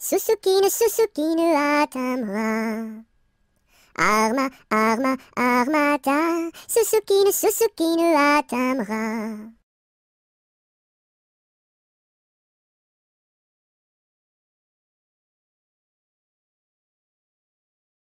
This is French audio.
Susukine, Susukine, atteins-moi. Arma, arma, armata, Susukine, Susukine, atteins